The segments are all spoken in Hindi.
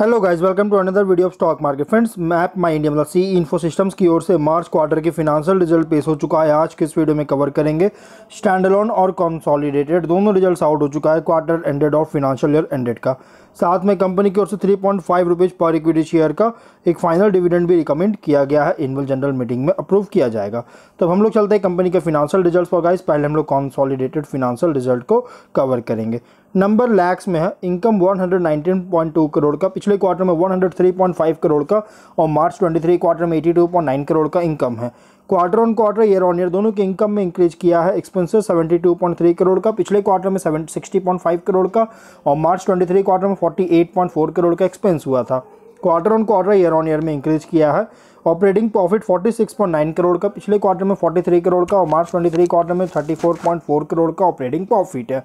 hello guys welcome to another video of stock market friends Map My India मतलब सी इन्फो सिस्टम्स की ओर से मार्च क्वार्टर के फिनांशियल रिजल्ट पेश हो चुका है आज किस वीडियो में कवर करेंगे स्टैंडलॉन और कंसोलिडेटेड दोनों रिजल्ट्स आउट हो चुका है क्वार्टर एंडेड और फिनांशियल ईयर एंडेड का साथ में कंपनी की ओर से थ्री पॉइंट फाइव रुपीज़ पर इक्विटी शेयर का एक फाइनल डिविडेंड भी रिकमेंड किया गया है एनुअल जनरल मीटिंग में अप्रूव किया जाएगा तो हम लोग चलते हैं कंपनी के फिनांशियल रिजल्ट पर गाइस पहले हम लोग कॉन्सॉलिडेटेड फिनेंशियल रिजल्ट को कवर करेंगे नंबर लैक्स में है इनकम 119.2 करोड़ का पिछले क्वार्टर में 103.5 करोड़ का और मार्च 23 क्वार्टर में 82.9 करोड़ का इनकम है quarter on quarter year on year दोनों के इनकम में इंक्रीज किया है एक्सपेंसेस 72.3 करोड़ का पिछले क्वार्टर में सेवन सिक्सटी करोड़ का और मार्च 23 क्वार्टर में 48.4 करोड़ का एक्सपेंस हुआ था quarter on quarter year on year में इंक्रीज किया है ऑपरेटिंग प्रॉफिट 46.9 करोड़ का पिछले क्वार्टर में 43 करोड़ का और मार्च 23 क्वार्टर में 34.4 करोड़ का ऑपरेटिंग प्रॉफिट है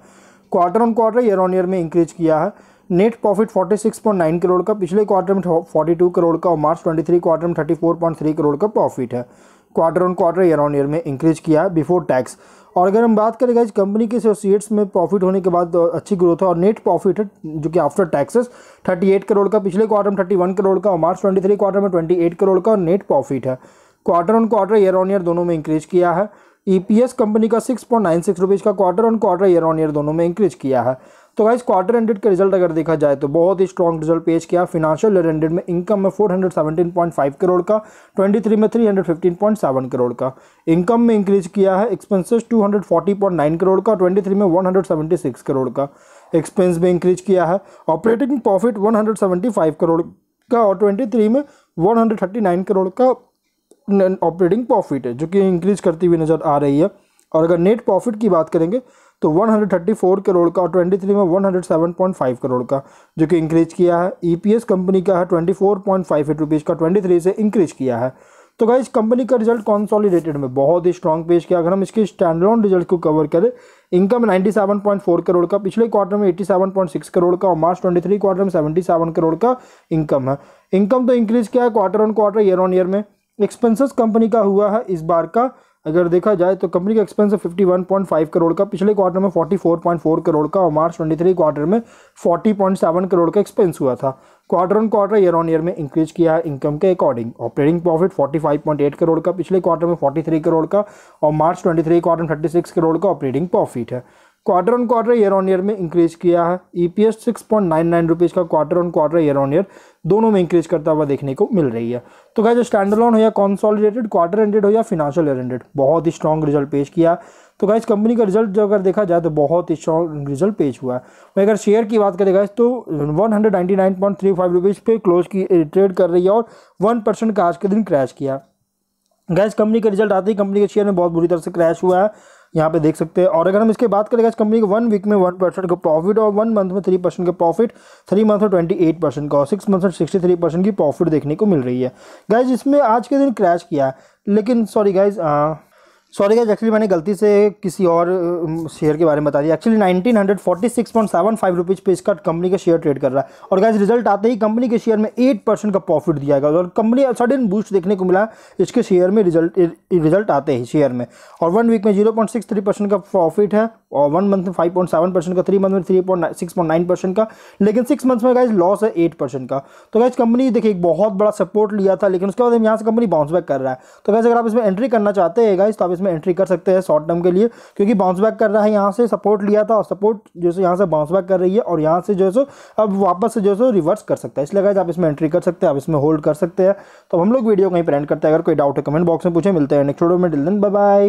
quarter on quarter year on year में इंक्रीज किया है नेट प्रॉफिट 46.9 करोड़ का पिछले क्वार्टर में 42 करोड़ का और मार्च 23 क्वार्टर में 34.3 करोड़ का प्रॉफिट है quarter on quarter year on year में इंक्रीज किया है बिफोर टैक्स और अगर हम बात करें इस कंपनी के एसोसिएट्स में प्रॉफिट होने के बाद तो अच्छी ग्रोथ है और नेट प्रॉफिट है जो कि आफ्टर टैक्सेस 38 करोड़ का पिछले क्वार्टर में 31 करोड़ का और मार्च 23 क्वार्टर में 28 करोड़ का और नेट प्रॉफिट है quarter on quarter year on year दोनों में इंक्रीज किया है ई e कंपनी का six point nine six rupees का quarter on quarter year on year दोनों में इंक्रीज किया है तो गाइज क्वार्टर एंडेड का रिजल्ट अगर देखा जाए तो बहुत ही स्ट्रॉन्ग रिजल्ट पेश किया फिनेंशियल ईयर एंडेड में इनकम में 417.5 करोड़ का 23 में 315.7 करोड़ का इनकम में इंक्रीज किया है एक्सपेंसेस 240.9 करोड़ का 23 में 176 करोड़ का एक्सपेंस में इंक्रीज किया है ऑपरेटिंग प्रॉफिट वन करोड़ का और ट्वेंटी में वन करोड़ का ऑपरेटिंग प्रॉफिट है जो कि इंक्रीज करती हुई नज़र आ रही है और अगर नेट प्रॉफिट की बात करेंगे तो 134 करोड़ का और 23 में 107.5 करोड़ का जो कि इंक्रीज किया है ईपीएस e कंपनी का है 24.58 रुपीज़ का 23 से इंक्रीज किया है तो गाइज कंपनी का रिजल्ट कॉन्सॉलीडेटेड में बहुत ही स्ट्रॉन्ग पेश किया अगर हम इसके स्टैंडलॉन रिजल्ट को कवर करें इनकम 97.4 करोड़ का पिछले क्वार्टर में 87.6 करोड़ का और मार्च 23 क्वार्टर में 77 करोड़ का इनकम है इनकम तो इंक्रीज किया है quarter on quarter year on year में एक्सपेंसेस कंपनी का हुआ है इस बार का अगर देखा जाए तो कंपनी का एक्सपेंस पॉइंट 51.5 करोड़ का पिछले क्वार्टर में 44.4 करोड़ का और मार्च 23 क्वार्टर में 40.7 करोड़ का एक्सपेंस हुआ था quarter on quarter year on year में इंक्रीज किया है इनकम के अकॉर्डिंग ऑपरेटिंग प्रॉफिट 45.8 करोड़ का पिछले क्वार्टर में 43 करोड़ का और मार्च 23 क्वार्टर में 36 करोड़ का ऑपरेटिंग प्रॉफिट है quarter on quarter year on year में इंक्रीज किया है E P S six point nine nine rupees का quarter on quarter year on year दोनों में इंक्रीज करता हुआ देखने को मिल रही है तो क्या जो स्टैंडर्ड हो या कॉन्सॉलिडेटेड क्वार्टर एंडेड हो या फिनेंशियल ईयर एंडेड बहुत ही स्ट्रॉन्ग रिजल्ट पेश किया तो इस कंपनी का रिजल्ट जो अगर देखा जाए तो बहुत ही स्ट्रॉन्ग रिजल्ट पेश हुआ है अगर शेयर की बात करें तो one hundred ninety nine point three five rupees पे क्लोज की ट्रेड कर रही है और वन परसेंट का आज के दिन क्रैश किया गैस कंपनी का रिजल्ट आते ही कंपनी के शेयर में बहुत बुरी तरह से क्रैश हुआ है यहाँ पे देख सकते हैं और अगर हम इसके बात करें गैस कंपनी के वन वीक में वन परसेंट का प्रॉफिट और वन मंथ में थ्री परसेंट का प्रॉफिट थ्री मंथ में ट्वेंटी एट परसेंट का और सिक्स मंथ में सिक्सटी थ्री परसेंट की प्रॉफिट देखने को मिल रही है गैस इसमें आज के दिन क्रैश किया है लेकिन sorry guys sorry guys actually मैंने गलती से किसी और शेयर के बारे में बता दिया actually nineteen hundred forty six point seven five rupees पे इसका कंपनी का शेयर ट्रेड कर रहा है और गाइज रिजल्ट आते ही कंपनी के शेयर में एट परसेंट का प्रॉफिट दिया गया और कंपनी सडन बूस्ट देखने को मिला इसके शेयर में रिजल्ट रिजल्ट आते ही शेयर में और वन वीक में zero point six three percent का प्रॉफिट है और वन मंथ में फाइव पॉइंट सेवन परसेंट का थ्री मंथ में three point six point nine percent का लेकिन सिक्स मंथ्स में गाइज लॉस है एट परसेंट का तो गाइज कंपनी देखिए एक बहुत बड़ा सपोर्ट लिया था लेकिन उसके बाद यहाँ से कंपनी बाउंस बैक कर रहा है तो गाइज अगर आप इसमें एंट्री करना चाहते हैं गाइज तो आप इसमें एंट्री कर सकते हैं शॉर्ट टर्म के लिए क्योंकि बाउंस बैक कर रहा है यहाँ से सपोर्ट लिया था और सपोर्ट जो है यहाँ से बाउंस बैक कर रही है और यहाँ से जो है अब वापस से जो है रिवर्स कर सकता है इसलिए गाइज आप इसमें एंट्री कर सकते हैं आप इसमें होल्ड कर सकते हैं तो हम लोग वीडियो कहीं पर एंड करते हैं अगर कोई डाउट है कमेंट बॉक्स में पूछे मिलते हैं नेक्स्ट वीडियो में डिल दिन बाय